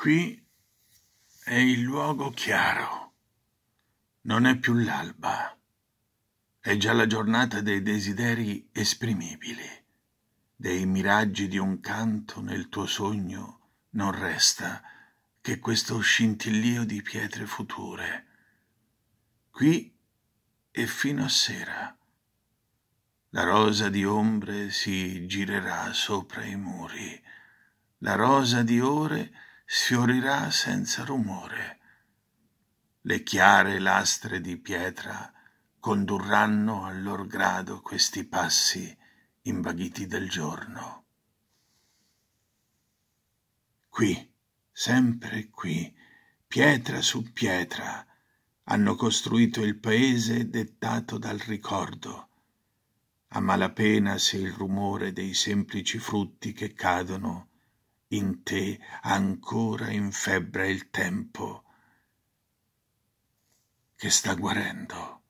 Qui è il luogo chiaro. Non è più l'alba. È già la giornata dei desideri esprimibili, dei miraggi di un canto nel tuo sogno non resta che questo scintillio di pietre future. Qui è fino a sera. La rosa di ombre si girerà sopra i muri, la rosa di ore si sfiorirà senza rumore. Le chiare lastre di pietra condurranno al lor grado questi passi invaghiti del giorno. Qui, sempre qui, pietra su pietra, hanno costruito il paese dettato dal ricordo. A malapena se il rumore dei semplici frutti che cadono in te ancora in febbre il tempo che sta guarendo.